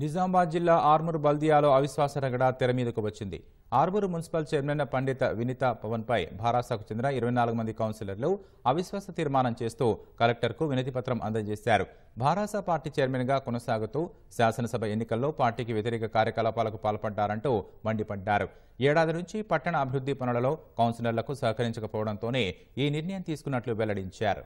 నిజామాబాద్ జిల్లా ఆర్మూర్ బల్దియాలో అవిశ్వాస రగడ తెర మీదకు వచ్చింది ఆర్మూరు మున్సిపల్ చైర్మన్ పండిత వినిత పవన్పై భారాసాకు చెందిన ఇరవై నాలుగు మంది కౌన్సిలర్లు అవిశ్వాస తీర్మానం చేస్తూ కలెక్టర్కు వినతిపత్రం అందజేశారు భారాసా పార్టీ చైర్మన్గా కొనసాగుతూ శాసనసభ ఎన్నికల్లో పార్టీకి వ్యతిరేక కార్యకలాపాలకు పాల్పడ్డారంటూ మండిపడ్డారు ఏడాది నుంచి పట్టణ అభివృద్ధి పనులలో కౌన్సిలర్లకు సహకరించకపోవడంతోనే ఈ నిర్ణయం తీసుకున్నట్లు వెల్లడించారు